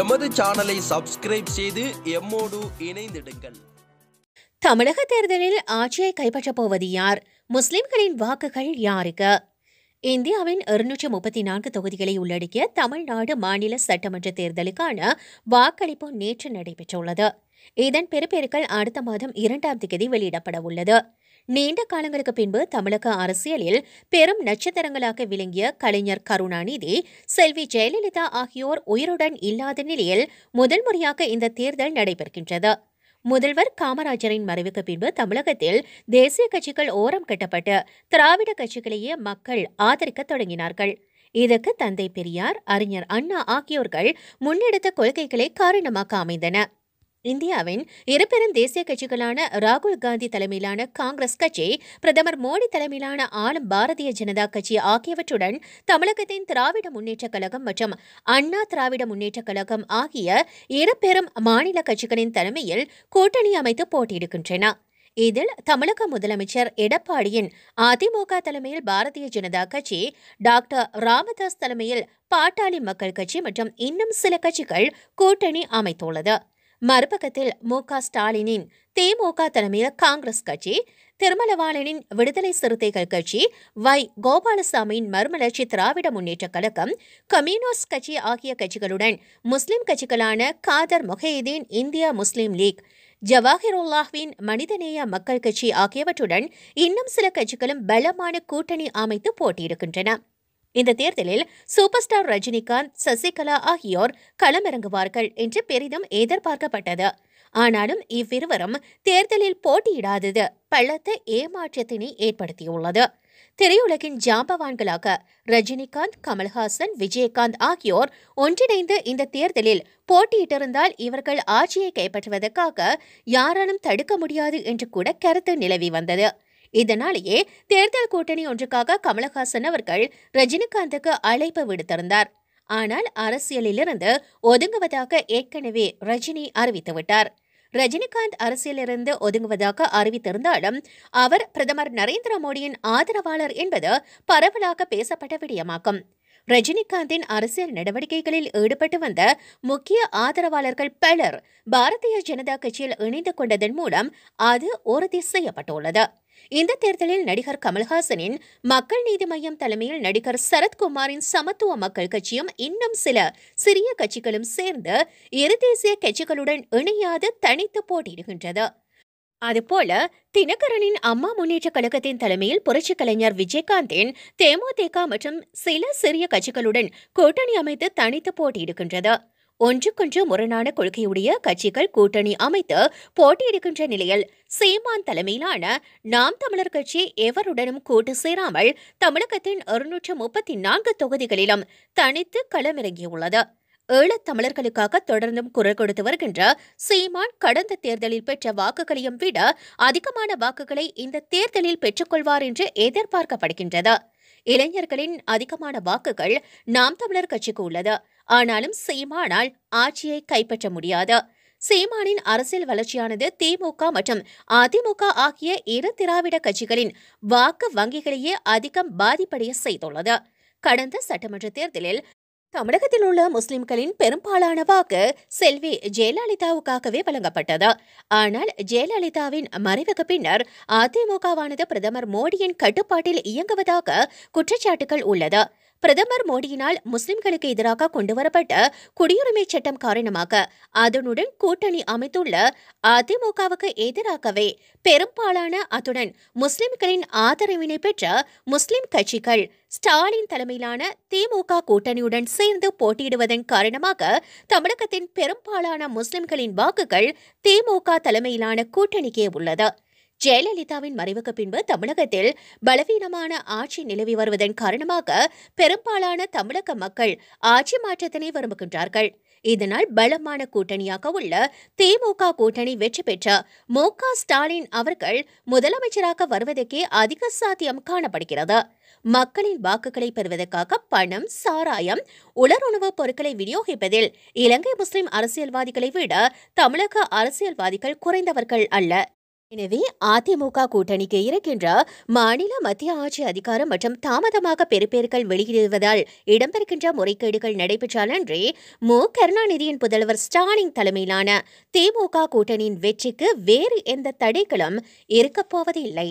எமது சேனலை சப்ஸ்கிரைப் செய்து எம்மோடு இணைந்திடுங்கள் தமிழக தேர்தலில் ஆட்சியை கைப்பற்றப் போவது யார் முஸ்லிம்களின் வாக்குகள் யாருக்கு இந்தியாவின் இருநூற்றி முப்பத்தி நான்கு தொகுதிகளை உள்ளடக்கிய தமிழ்நாடு மாநில சட்டமன்ற தேர்தலுக்கான வாக்களிப்பு நேற்று நடைபெற்றுள்ளது இதன் பெறுபேறுகள் அடுத்த மாதம் இரண்டாம் தேதி வெளியிடப்பட உள்ளது நீண்ட காலங்களுக்கு பின்பு தமிழக அரசியலில் பெரும் நட்சத்திரங்களாக விளங்கிய கலைஞர் கருணாநிதி செல்வி ஜெயலலிதா ஆகியோர் உயிருடன் இல்லாத நிலையில் முதல் முறையாக இந்த தேர்தல் நடைபெறுகின்றது முதல்வர் காமராஜரின் மறைவுக்கு பின்பு தமிழகத்தில் தேசிய கட்சிகள் ஓரம் கட்டப்பட்டு திராவிட கட்சிகளையே மக்கள் ஆதரிக்க தொடங்கினார்கள் இதற்கு தந்தை பெரியார் அறிஞர் அண்ணா ஆகியோர்கள் முன்னெடுத்த கொள்கைகளை காரணமாக அமைந்தன இந்தியாவின் இருபெரும் தேசிய கட்சிகளான ராகுல் காந்தி தலைமையிலான காங்கிரஸ் கட்சி பிரதமர் மோடி தலைமையிலான ஆளும் பாரதிய ஜனதா கட்சி ஆகியவற்றுடன் தமிழகத்தின் திராவிட முன்னேற்றக் கழகம் மற்றும் அண்ணா திராவிட முன்னேற்றக் கழகம் ஆகிய இருபெரும் மாநில கட்சிகளின் தலைமையில் கூட்டணி அமைத்து போட்டியிடுகின்றன இதில் தமிழக முதலமைச்சர் எடப்பாடியின் அதிமுக தலைமையில் பாரதிய ஜனதா கட்சி டாக்டர் ராமதாஸ் தலைமையில் பாட்டாளி மக்கள் கட்சி மற்றும் இன்னும் சில கட்சிகள் கூட்டணி அமைத்துள்ளது மறுபக்கத்தில் மு க ஸ்டாலினின் திமுக தலைமையில் காங்கிரஸ் கட்சி திருமலவாளனின் விடுதலை சிறுத்தைகள் கட்சி வை கோபாலசாமியின் மறுமலர்ச்சி திராவிட முன்னேற்ற கழகம் கம்யூனிஸ்ட் கட்சி ஆகிய கட்சிகளுடன் முஸ்லிம் கட்சிகளான காதர் மொஹீதீன் இந்திய முஸ்லிம் லீக் ஜவாஹிருல்லாஹ்வின் மனிதநேய மக்கள் கட்சி ஆகியவற்றுடன் இன்னும் சில கட்சிகளும் பலமான கூட்டணி அமைத்து போட்டியிடுகின்றன இந்த தேர்தலில் சூப்பர் ஸ்டார் ரஜினிகாந்த் சசிகலா ஆகியோர் களமிறங்குவார்கள் என்று பெரிதும் எதிர்பார்க்கப்பட்டது ஆனாலும் இவ்விருவரும் தேர்தலில் போட்டியிடாதது பள்ளத்த ஏமாற்றத்தினை ஏற்படுத்தியுள்ளது திரையுலகின் ஜாம்பவான்களாக ரஜினிகாந்த் கமல்ஹாசன் விஜயகாந்த் ஆகியோர் ஒன்றிணைந்து இந்த தேர்தலில் போட்டியிட்டிருந்தால் இவர்கள் ஆட்சியை கைப்பற்றுவதற்காக யாராலும் தடுக்க முடியாது என்று கூட கருத்து நிலவி வந்தது இதனாலேயே தேர்தல் கூட்டணி ஒன்றுக்காக கமலஹாசன் அவர்கள் ரஜினிகாந்துக்கு அழைப்பு விடுத்திருந்தார் ஆனால் அரசியலிலிருந்து ஒதுங்குவதாக ஏற்கனவே ரஜினி அறிவித்துவிட்டார் ரஜினிகாந்த் அரசியலிருந்து ஒதுங்குவதாக அறிவித்திருந்தாலும் அவர் பிரதமர் நரேந்திர மோடியின் ஆதரவாளர் என்பது பரவலாக பேசப்பட்ட விடயமாகும் ரஜினிகாந்தின் அரசியல் நடவடிக்கைகளில் ஈடுபட்டு வந்த முக்கிய ஆதரவாளர்கள் பலர் பாரதிய ஜனதா கட்சியில் இணைந்து கொண்டதன் மூலம் அது உறுதி செய்யப்பட்டுள்ளது இந்த தேர்தலில் நடிகர் கமல்ஹாசனின் மக்கள் நீதி மையம் தலைமையில் நடிகர் சரத்குமாரின் சமத்துவ மக்கள் கட்சியும் இன்னும் சில சிறிய கட்சிகளும் சேர்ந்து இரு தேசிய கட்சிகளுடன் இணையாது தனித்து போட்டியிடுகின்றது அதுபோல தினகரனின் அம்மா முன்னேற்ற கழகத்தின் தலைமையில் புரட்சி கலைஞர் விஜயகாந்தின் தேமுதிக மற்றும் சில சிறிய கட்சிகளுடன் கூட்டணி அமைத்து தனித்து போட்டியிடுகின்றது ஒன்றுக்கொன்று முரணான கொள்கையுடைய கட்சிகள் கூட்டணி அமைத்து போட்டியிடுகின்ற நிலையில் சீமான் தலைமையிலான நாம் தமிழர் கட்சி எவருடனும் கூட்டு சேராமல் தமிழகத்தின் இருநூற்று முப்பத்தி நான்கு தொகுதிகளிலும் தனித்து களமிறங்கியுள்ளது ஈழத் தமிழர்களுக்காக தொடர்ந்தும் குரல் கொடுத்து வருகின்ற சீமான் கடந்த தேர்தலில் பெற்ற வாக்குகளையும் விட அதிகமான வாக்குகளை இந்த தேர்தலில் பெற்றுக்கொள்வார் என்று எதிர்பார்க்கப்படுகின்றது இளைஞர்களின் அதிகமான வாக்குகள் நாம் தமிழர் கட்சிக்கு உள்ளது ஆனாலும் சீமானால் ஆட்சியை கைப்பற்ற முடியாது சீமானின் அரசியல் வளர்ச்சியானது திமுக மற்றும் அதிமுக ஆகிய இரு திராவிட கட்சிகளின் வாக்கு வங்கிகளையே அதிகம் பாதிப்படைய செய்துள்ளது கடந்த சட்டமன்ற தேர்தலில் தமிழகத்தில் உள்ள முஸ்லிம்களின் பெரும்பாலான வாக்கு செல்வி ஜெயலலிதாவுக்காகவே வழங்கப்பட்டது ஆனால் ஜெயலலிதாவின் மறைவுக்கு பின்னர் அதிமுகவானது பிரதமர் மோடியின் கட்டுப்பாட்டில் இயங்குவதாக குற்றச்சாட்டுகள் உள்ளது பிரதமர் மோடியினால் முஸ்லிம்களுக்கு எதிராக கொண்டுவரப்பட்ட குடியுரிமை சட்டம் காரணமாக அதனுடன் கூட்டணி அமைத்துள்ள அதிமுகவுக்கு எதிராகவே பெரும்பாலான அத்துடன் முஸ்லிம்களின் ஆதரவினை பெற்ற முஸ்லிம் கட்சிகள் ஸ்டாலின் தலைமையிலான திமுக கூட்டணியுடன் சேர்ந்து போட்டியிடுவதன் காரணமாக தமிழகத்தின் பெரும்பாலான முஸ்லிம்களின் வாக்குகள் திமுக தலைமையிலான கூட்டணிக்கே உள்ளது ஜெயலலிதாவின் மறைவுக்கு பின்பு தமிழகத்தில் பலவீனமான ஆட்சி நிலவி வருவதன் காரணமாக பெரும்பாலான தமிழக மக்கள் ஆட்சி மாற்றத்தினை விரும்புகின்றார்கள் இதனால் பலமான கூட்டணியாக உள்ள திமுக கூட்டணி வெற்றி பெற்ற மு ஸ்டாலின் அவர்கள் முதலமைச்சராக வருவதற்கே அதிக சாத்தியம் காணப்படுகிறது மக்களின் வாக்குகளை பெறுவதற்காக பணம் சாராயம் உணவுப் பொருட்களை விநியோகிப்பதில் இலங்கை முஸ்லிம் அரசியல்வாதிகளை விட தமிழக அரசியல்வாதிகள் குறைந்தவர்கள் அல்ல எனவே அதிமுக கூட்டணிக்கு இருக்கின்ற மாநில மத்திய ஆட்சி அதிகாரம் மற்றும் தாமதமாக பெறுபேறுகள் வெளியிடுவதால் இடம்பெறுகின்ற முறைகேடுகள் நடைபெற்றால் அன்றே மு கருணாநிதியின் புதல்வர் ஸ்டாலின் தலைமையிலான திமுக கூட்டணியின் வெற்றிக்கு வேறு எந்த தடைகளும் இருக்கப்போவதில்லை